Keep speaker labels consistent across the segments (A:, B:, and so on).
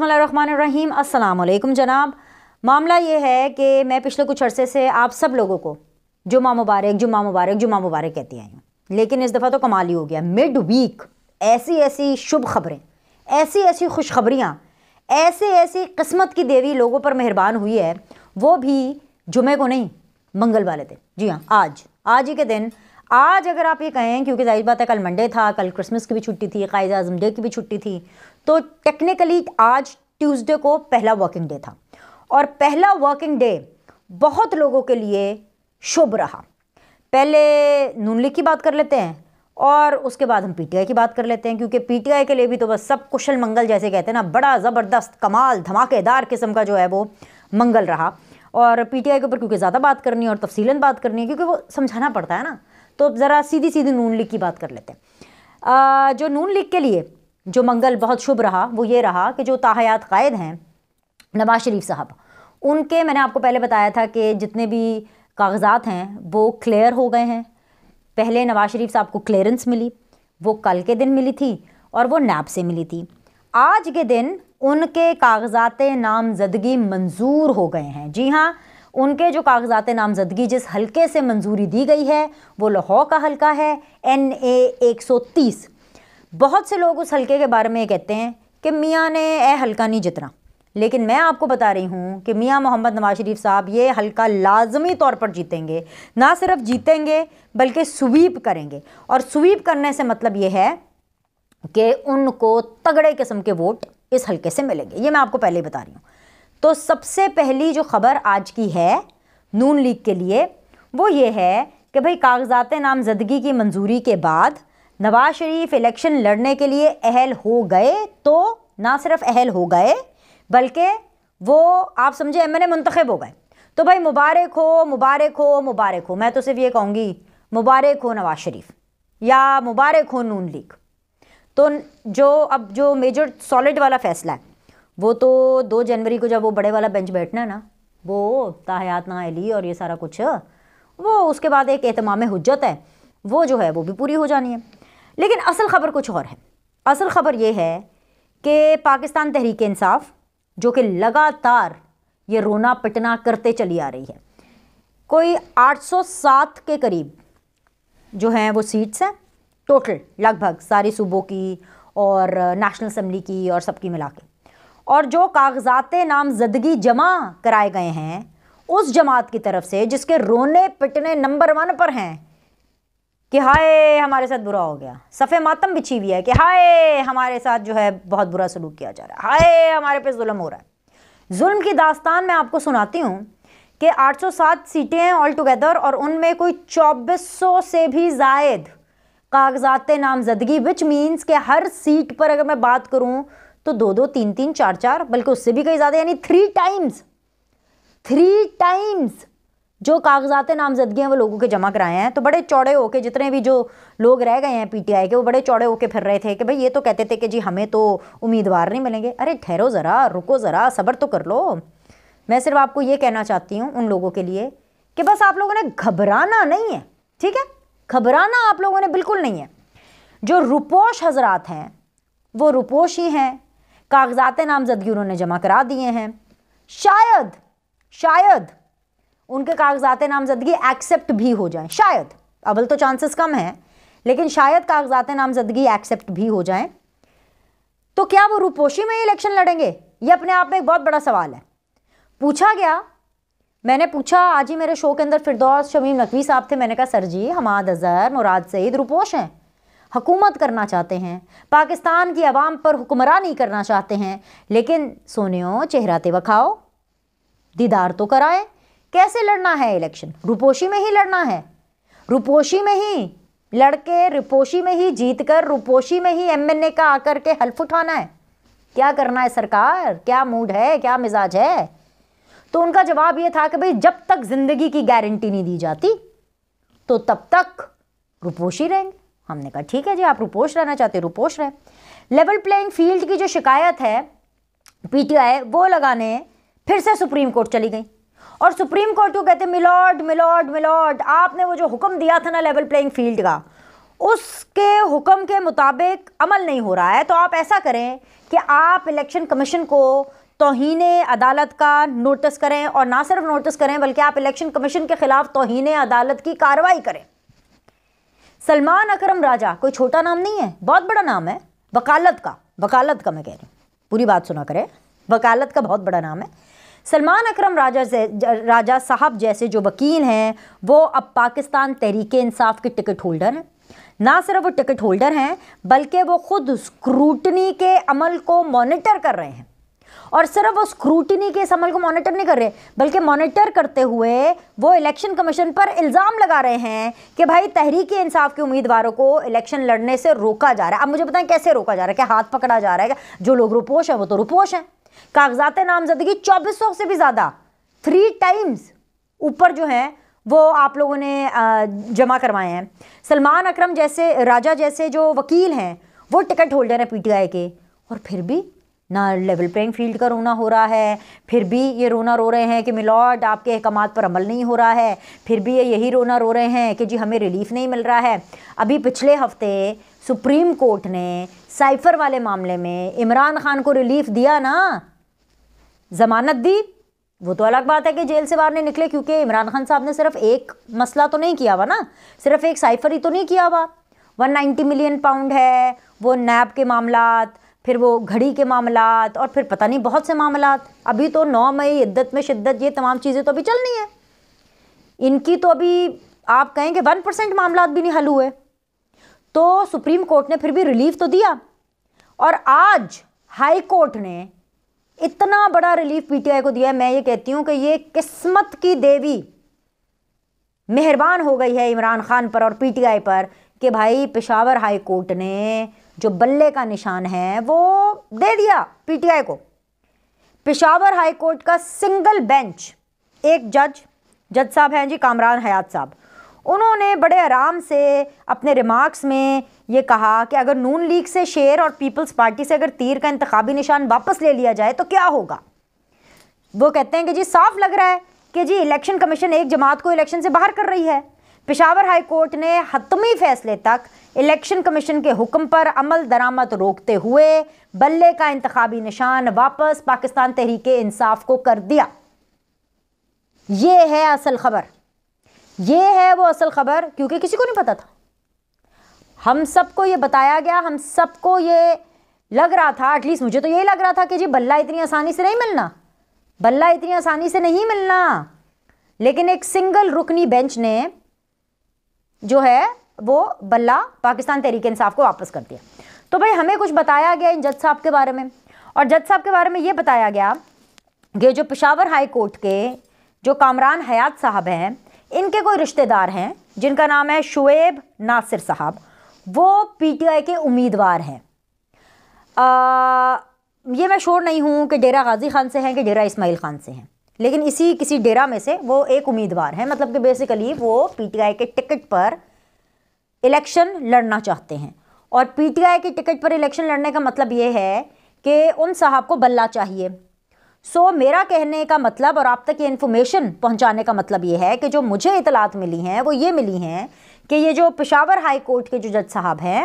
A: बसमीम अल्लाम जनाब मामला ये है कि मैं पिछले कुछ अर्से से आप सब लोगों को जुमा मुबारक जुमा मुबारक जुमा मुबारक कहती आई हूँ लेकिन इस दफ़ा तो कमाल ही हो गया मिड वीक ऐसी ऐसी शुभ खबरें ऐसी ऐसी खुशखबरियाँ ऐसे ऐसी किस्मत की देवी लोगों पर मेहरबान हुई है वो भी जुमे को नहीं मंगल वाले दिन जी हाँ आज आज ही के दिन आज अगर आप ये कहें क्योंकि जाहिर बात है कल मंडे था कल क्रिसमस की भी छुट्टी थी कायद आजम डे की भी छुट्टी थी तो टेक्निकली आज ट्यूसडे को पहला वर्किंग डे था और पहला वर्किंग डे बहुत लोगों के लिए शुभ रहा पहले नून लीग की बात कर लेते हैं और उसके बाद हम पीटीआई की बात कर लेते हैं क्योंकि पीटीआई के लिए भी तो बस सब कुशल मंगल जैसे कहते हैं ना बड़ा ज़बरदस्त कमाल धमाकेदार किस्म का जो है वो मंगल रहा और पीटीआई के ऊपर क्योंकि ज़्यादा बात करनी है और तफसीला बात करनी है क्योंकि वो समझाना पड़ता है ना तो ज़रा सीधी सीधी नून लीग की बात कर लेते हैं आ, जो नून लीग के लिए जो मंगल बहुत शुभ रहा वो ये रहा कि जो ताहयात क़ायद हैं नवाज शरीफ साहब उनके मैंने आपको पहले बताया था कि जितने भी कागजात हैं वो क्लियर हो गए हैं पहले नवाज शरीफ साहब को क्लियरेंस मिली वो कल के दिन मिली थी और वो नैब से मिली थी आज के दिन उनके कागजात नामजदगी मंजूर हो गए हैं जी हाँ उनके जो कागजात नामजदगी जिस हलके से मंजूरी दी गई है वो लाहौर का हलका है एन ए एक सौ तीस बहुत से लोग उस हल्के के बारे में ये कहते हैं कि मियाँ ने ए हल्का नहीं जितना लेकिन मैं आपको बता रही हूँ कि मियाँ मोहम्मद नवाज शरीफ साहब ये हल्का लाजमी तौर पर जीतेंगे ना सिर्फ जीतेंगे बल्कि स्वीप करेंगे और स्वीप करने से मतलब ये है कि उनको तगड़े किस्म के वोट इस हल्के से मिलेंगे ये मैं आपको पहले ही बता रही हूँ तो सबसे पहली जो खबर आज की है नून लीग के लिए वो ये है कि भाई कागजात नामजदगी की मंजूरी के बाद नवाज शरीफ इलेक्शन लड़ने के लिए अहल हो गए तो ना सिर्फ अहल हो गए बल्कि वो आप समझे एम एन ए मुंतखब हो गए तो भाई मुबारक हो मुबारक हो मुबारक हो मैं तो सिर्फ ये कहूँगी मुबारक हो नवाज शरीफ या मुबारक हो नून लीग तो जो अब जो मेजर सॉलिड वाला फैसला है वो तो दो जनवरी को जब वो बड़े वाला बेंच बैठना है ना वो तायात ना अली और ये सारा कुछ वो उसके बाद एक एहतमाम हजत है वो जो है वो भी पूरी हो जानी है लेकिन असल ख़बर कुछ और है असल ख़बर ये है कि पाकिस्तान तहरीक इंसाफ जो कि लगातार ये रोना पिटना करते चली आ रही है कोई 807 के करीब जो हैं वो सीट्स हैं टोटल लगभग सारे सूबों की और नेशनल असम्बली की और सबकी मिला के और जो कागजात नामजदगी जमा कराए गए हैं उस जमात की तरफ से जिसके रोने पिटने नंबर वन पर हैं कि हाय हमारे साथ बुरा हो गया सफ़े मातम बिछी हुई है कि हाय हमारे साथ जो है बहुत बुरा सलूक किया जा रहा है हाय हमारे पे जुल्म हो रहा है जुल्म की दास्तान मैं आपको सुनाती हूँ कि 807 सीटें हैं ऑल टुगेदर और उनमें कोई चौबीस से भी जायद कागजात नामजदगी विच मीन्स के हर सीट पर अगर मैं बात करूँ तो दो दो तीन तीन चार चार बल्कि उससे भी कहीं ज़्यादा यानी थ्री टाइम्स थ्री टाइम्स जो कागजात नामजदगी हैं वो लोगों के जमा कराए हैं तो बड़े चौड़े होके जितने भी जो लोग रह गए हैं पीटीआई के वो बड़े चौड़े होके फिर रहे थे कि भाई ये तो कहते थे कि जी हमें तो उम्मीदवार नहीं मिलेंगे अरे ठहरो ज़रा रुको ज़रा सब्र तो कर लो मैं सिर्फ आपको ये कहना चाहती हूँ उन लोगों के लिए कि बस आप लोगों ने घबराना नहीं है ठीक है घबराना आप लोगों ने बिल्कुल नहीं है जो रुपोश हजरात हैं वो रुपोश ही हैं कागजात नामजदगी उन्होंने जमा करा दिए हैं शायद शायद उनके कागजात नामजदगी एक्सेप्ट भी हो जाएं शायद अबल तो चांसेस कम हैं लेकिन शायद कागजात नामजदगी एक्सेप्ट भी हो जाए तो क्या वो रूपोशी में ही इलेक्शन लड़ेंगे ये अपने आप में एक बहुत बड़ा सवाल है पूछा गया मैंने पूछा आज ही मेरे शो के अंदर फिरदौस शमीम नकवी साहब थे मैंने कहा सर जी हमाद अजहर मुराद सईद रुपोश हैं हुकूमत करना चाहते हैं पाकिस्तान की आवाम पर हुक्मरानी करना चाहते हैं लेकिन सोने चेहरा ते वखाओ दीदार तो कराएं कैसे लड़ना है इलेक्शन रुपोशी में ही लड़ना है रुपोशी में ही लड़के रुपोशी में ही जीतकर रुपोशी में ही एमएनए का आकर के हल्फ उठाना है क्या करना है सरकार क्या मूड है क्या मिजाज है तो उनका जवाब ये था कि भाई जब तक जिंदगी की गारंटी नहीं दी जाती तो तब तक रुपोशी रहेंगे हमने कहा ठीक है जी आप रुपोश रहना चाहते रुपोश रहे लेवल प्लेइंग फील्ड की जो शिकायत है पीटीआई वो लगाने फिर से सुप्रीम कोर्ट चली गई और सुप्रीम कोर्ट को कहते मिलॉर्ड मिलॉर्ड मिलॉर्ड आपने वो जो हुक्म दिया था ना लेवल प्लेइंग फील्ड का उसके हुक्म के मुताबिक अमल नहीं हो रहा है तो आप ऐसा करें कि आप इलेक्शन कमीशन को तोहन अदालत का नोटिस करें और ना सिर्फ नोटिस करें बल्कि आप इलेक्शन कमीशन के ख़िलाफ़ तोहन अदालत की कार्रवाई करें सलमान अकरम राजा कोई छोटा नाम नहीं है बहुत बड़ा नाम है वकालत का वकालत का मैं कह रही हूँ पूरी बात सुना करें वकालत का बहुत बड़ा नाम है सलमान अकरम राजा राजा साहब जैसे जो वकील हैं वो अब पाकिस्तान तहरीक इंसाफ के टिकट होल्डर हैं ना सिर्फ वो टिकट होल्डर हैं बल्कि वो खुद स्क्रूटनी के अमल को मॉनिटर कर रहे हैं और सिर्फ वो स्क्रूटनी के इस अमल को मॉनिटर नहीं कर रहे बल्कि मॉनिटर करते हुए वो इलेक्शन कमीशन पर इल्ज़ाम लगा रहे हैं कि भाई तहरीक इंसाफ के उम्मीदवारों को इलेक्शन लड़ने से रोका जा रहा है अब मुझे बताएं कैसे रोका जा रहा है कि हाथ पकड़ा जा रहा है जो लोग रुपोश हैं वो तो रुपोश हैं कागजात नामजदगी चौबीस सौ से भी ज़्यादा थ्री टाइम्स ऊपर जो है वो आप लोगों ने जमा करवाए हैं सलमान अकरम जैसे राजा जैसे जो वकील हैं वो टिकट होल्डर हैं पीटीआई के और फिर भी ना लेवल प्लेइंग फील्ड का रोना हो रहा है फिर भी ये रोना रो रहे हैं कि मिलॉर्ड आपके अहकाम पर अमल नहीं हो रहा है फिर भी ये यही रोना रो रहे हैं कि जी हमें रिलीफ नहीं मिल रहा है अभी पिछले हफ्ते सुप्रीम कोर्ट ने साइफर वाले मामले में इमरान खान को रिलीफ दिया ना जमानत दी वो तो अलग बात है कि जेल से बाहर नहीं निकले क्योंकि इमरान खान साहब ने सिर्फ एक मसला तो नहीं किया हुआ ना सिर्फ एक साइफर ही तो नहीं किया हुआ 190 मिलियन पाउंड है वो नैब के मामला फिर वो घड़ी के मामला और फिर पता नहीं बहुत से मामला अभी तो नौ मई इद्दत में शिद्दत ये तमाम चीज़ें तो अभी चल नहीं है इनकी तो अभी आप कहेंगे वन परसेंट मामला भी नहीं हल हुए तो सुप्रीम कोर्ट ने फिर भी रिलीफ तो दिया और आज हाई कोर्ट ने इतना बड़ा रिलीफ पीटीआई को दिया मैं ये कहती हूँ कि ये किस्मत की देवी मेहरबान हो गई है इमरान खान पर और पीटीआई पर कि भाई पेशावर हाई कोर्ट ने जो बल्ले का निशान है वो दे दिया पीटीआई को पिशावर हाई कोर्ट का सिंगल बेंच एक जज जज साहब हैं जी कामरान हयात साहब उन्होंने बड़े आराम से अपने रिमार्क्स में ये कहा कि अगर नून लीग से शेर और पीपल्स पार्टी से अगर तीर का इंतबी निशान वापस ले लिया जाए तो क्या होगा वो कहते हैं कि जी साफ लग रहा है कि जी इलेक्शन कमीशन एक जमात को इलेक्शन से बाहर कर रही है पिशावर हाई कोर्ट ने हतमी फैसले तक इलेक्शन कमीशन के हुक्म पर अमल दरामद रोकते हुए बल्ले का इंतबी निशान वापस पाकिस्तान तहरीक इंसाफ को कर दिया ये है असल खबर ये है वो असल खबर क्योंकि किसी को नहीं पता था हम सबको ये बताया गया हम सबको ये लग रहा था एटलीस्ट मुझे तो यही लग रहा था कि जी बल्ला इतनी आसानी से नहीं मिलना बल्ला इतनी आसानी से नहीं मिलना लेकिन एक सिंगल रुकनी बेंच ने जो है वो बल्ला पाकिस्तान तहरीक इंसाफ को वापस कर दिया तो भाई हमें कुछ बताया गया इन जज साहब के बारे में और जज साहब के बारे में ये बताया गया कि जो पिशावर हाई कोर्ट के जो कामरान हयात साहब हैं इनके कोई रिश्तेदार हैं जिनका नाम है शुएब नासिर साहब वो पीटीआई के उम्मीदवार हैं ये मैं शोर नहीं हूँ कि डेरा गाजी खान से हैं कि डेरा इस्माइल खान से हैं लेकिन इसी किसी डेरा में से वो एक उम्मीदवार हैं मतलब कि बेसिकली वो पीटीआई के टिकट पर इलेक्शन लड़ना चाहते हैं और पीटीआई के टिकट पर इलेक्शन लड़ने का मतलब ये है कि उन साहब को बल्ला चाहिए सो so, मेरा कहने का मतलब और आप तक ये इन्फॉर्मेशन पहुंचाने का मतलब ये है कि जो मुझे इतलात मिली हैं वो ये मिली हैं कि ये जो पिशावर हाई कोर्ट के जो जज साहब हैं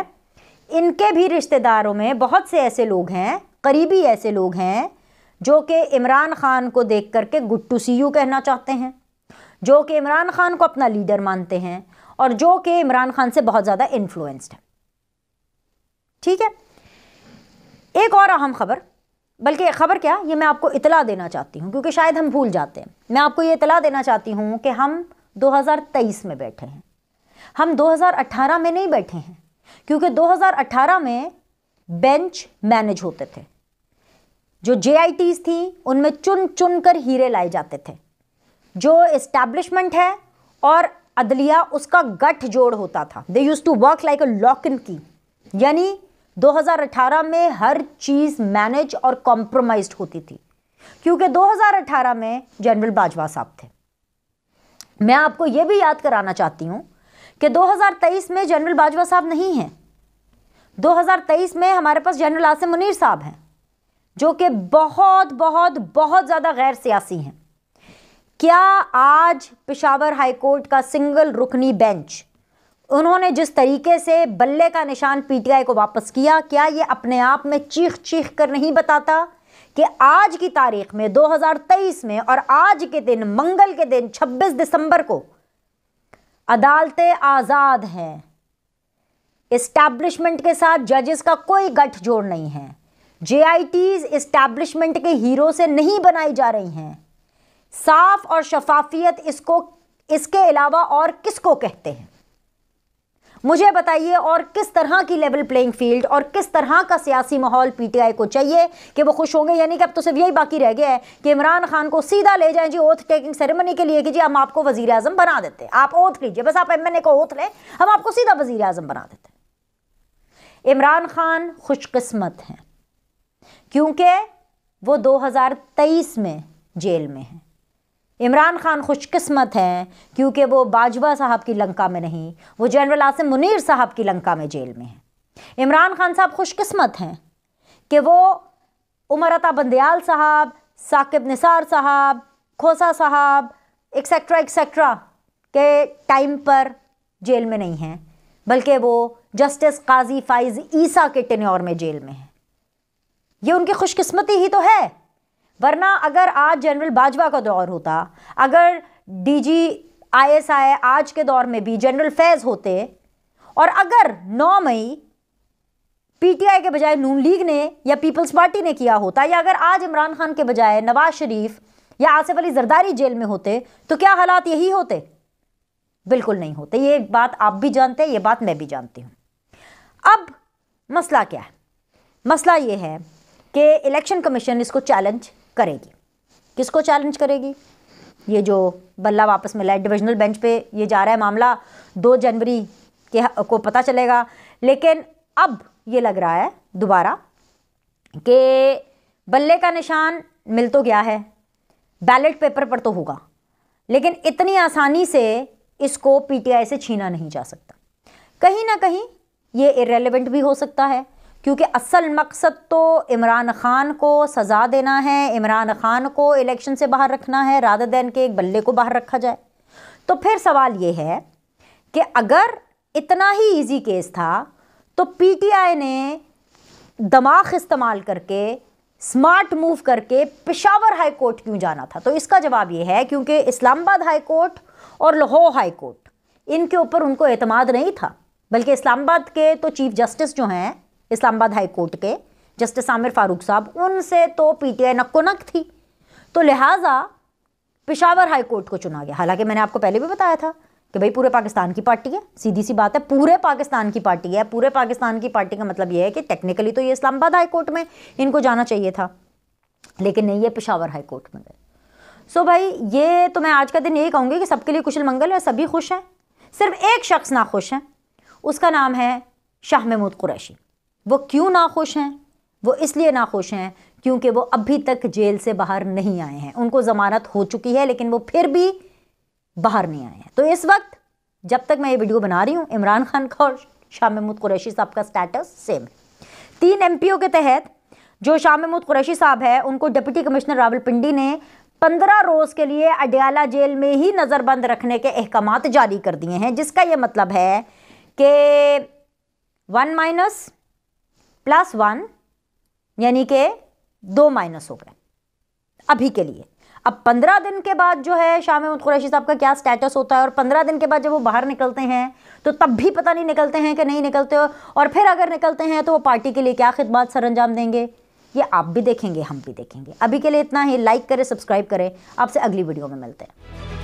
A: इनके भी रिश्तेदारों में बहुत से ऐसे लोग हैं करीबी ऐसे लोग हैं जो कि इमरान खान को देख करके गुड टू सी यू कहना चाहते हैं जो कि इमरान खान को अपना लीडर मानते हैं और जो कि इमरान खान से बहुत ज़्यादा इन्फ्लुएंस्ड है ठीक है एक और अहम खबर बल्कि खबर क्या ये मैं आपको इतला देना चाहती हूँ क्योंकि शायद हम भूल जाते हैं मैं आपको ये इतला देना चाहती हूँ कि हम 2023 में बैठे हैं हम 2018 में नहीं बैठे हैं क्योंकि 2018 में बेंच मैनेज होते थे जो जे थी उनमें चुन चुन कर हीरे लाए जाते थे जो इस्टेब्लिशमेंट है और अदलिया उसका गठ जोड़ होता था they use to work like a lock in की यानी 2018 में हर चीज़ मैनेज और कॉम्प्रोमाइज होती थी क्योंकि 2018 में जनरल बाजवा साहब थे मैं आपको ये भी याद कराना चाहती हूँ कि 2023 में जनरल बाजवा साहब नहीं हैं 2023 में हमारे पास जनरल आसिम मुनीर साहब हैं जो कि बहुत बहुत बहुत ज़्यादा गैर सियासी हैं क्या आज पिशावर हाई कोर्ट का सिंगल रुकनी बेंच उन्होंने जिस तरीके से बल्ले का निशान पीटीआई को वापस किया क्या ये अपने आप में चीख चीख कर नहीं बताता कि आज की तारीख में 2023 में और आज के दिन मंगल के दिन 26 दिसंबर को अदालतें आज़ाद हैं इस्टेब्लिशमेंट के साथ जजेस का कोई गठजोड़ नहीं है जे आई के हीरो से नहीं बनाई जा रही हैं साफ और शफाफियत इसको इसके अलावा और किसको कहते हैं मुझे बताइए और किस तरह की लेवल प्लेइंग फील्ड और किस तरह का सियासी माहौल पीटीआई को चाहिए कि वो खुश होंगे यानी कि अब तो सिर्फ यही बाकी रह गया है कि इमरान खान को सीधा ले जाएं जी ओथ टेकिंग सेरेमनी के लिए कि जी हम आपको वजीर अजम बना देते हैं आप ओथ लीजिए बस आप एम को ओथ लें हम आपको सीधा वजीर आजम बना देते हैं इमरान खान खुशकस्मत हैं क्योंकि वो 2023 में जेल में हैं इमरान खान खुशकस्मत हैं क्योंकि वो बाजवा साहब की लंका में नहीं वो जनरल आसिम मुनीर साहब की लंका में जेल में हैं इमरान खान साहब खुशकस्मत हैं कि वो उमरता बंदयाल साहब साकिब निसार साहब खोसा साहब एक्सेट्रा एक्सेट्रा के टाइम पर जेल में नहीं हैं बल्कि वो जस्टिस काजी फाइज ईसा के टेन्योर में जेल में हैं ये उनकी खुशकिस्मती ही तो है वरना अगर आज जनरल बाजवा का दौर होता अगर डीजी आईएसआई आज के दौर में भी जनरल फैज़ होते और अगर 9 मई पीटीआई के बजाय नून लीग ने या पीपल्स पार्टी ने किया होता या अगर आज इमरान खान के बजाय नवाज शरीफ या आसिफ अली जरदारी जेल में होते तो क्या हालात यही होते बिल्कुल नहीं होते ये बात आप भी जानते हैं ये बात मैं भी जानती हूँ अब मसला क्या है मसला ये है कि इलेक्शन कमीशन इसको चैलेंज करेगी किसको चैलेंज करेगी ये जो बल्ला वापस मिला है डिविजनल बेंच पे ये जा रहा है मामला दो जनवरी के को पता चलेगा लेकिन अब ये लग रहा है दोबारा कि बल्ले का निशान मिल तो गया है बैलेट पेपर पर तो होगा लेकिन इतनी आसानी से इसको पीटीआई से छीना नहीं जा सकता कहीं ना कहीं ये इरेलीवेंट भी हो सकता है क्योंकि असल मकसद तो इमरान ख़ान को सज़ा देना है इमरान ख़ान को इलेक्शन से बाहर रखना है राधा दैन के एक बल्ले को बाहर रखा जाए तो फिर सवाल ये है कि अगर इतना ही इजी केस था तो पीटीआई ने दमाग इस्तेमाल करके स्मार्ट मूव करके पेशावर हाई कोर्ट क्यों जाना था तो इसका जवाब ये है क्योंकि इस्लामाबाद हाई कोर्ट और लाहौर हाई कोर्ट इनके ऊपर उनको अतमाद नहीं था बल्कि इस्लामाबाद के तो चीफ जस्टिस जो हैं इस्लामाबाद हाई कोर्ट के जस्टिस आमिर फारूक साहब उनसे तो पीटीआई नक्को नक थी तो लिहाजा पिशावर हाई कोर्ट को चुना गया हालांकि मैंने आपको पहले भी बताया था कि भाई पूरे पाकिस्तान की पार्टी है सीधी सी बात है पूरे पाकिस्तान की पार्टी है पूरे पाकिस्तान की पार्टी का मतलब यह है कि टेक्निकली तो ये इस्लामाबाद हाई कोर्ट में इनको जाना चाहिए था लेकिन नहीं ये पिशावर हाई कोर्ट में गए सो भाई ये तो मैं आज का दिन यही कहूँगी कि सबके लिए कुशल मंगल है सभी खुश हैं सिर्फ एक शख्स ना खुश हैं उसका नाम है शाह महमूद कुरैशी वो क्यों नाखुश हैं वो इसलिए नाखुश हैं क्योंकि वो अभी तक जेल से बाहर नहीं आए हैं उनको ज़मानत हो चुकी है लेकिन वो फिर भी बाहर नहीं आए हैं तो इस वक्त जब तक मैं ये वीडियो बना रही हूँ इमरान खान का और शाह महमूद कुरैशी साहब का स्टेटस सेम है तीन एम के तहत जो शाह महमूद कुरैशी साहब है उनको डिप्टी कमिश्नर रावलपिंडी ने पंद्रह रोज़ के लिए अडयाला जेल में ही नज़रबंद रखने के अहकाम जारी कर दिए हैं जिसका ये मतलब है कि वन माइनस प्लस वन यानी कि दो माइनस हो गए अभी के लिए अब पंद्रह दिन के बाद जो है शाह महमूद कुरैशी साहब का क्या स्टेटस होता है और पंद्रह दिन के बाद जब वो बाहर निकलते हैं तो तब भी पता नहीं निकलते हैं कि नहीं निकलते हो और फिर अगर निकलते हैं तो वो पार्टी के लिए क्या खिदमत सर अंजाम देंगे ये आप भी देखेंगे हम भी देखेंगे अभी के लिए इतना ही लाइक करें सब्सक्राइब करें आपसे अगली वीडियो में मिलते हैं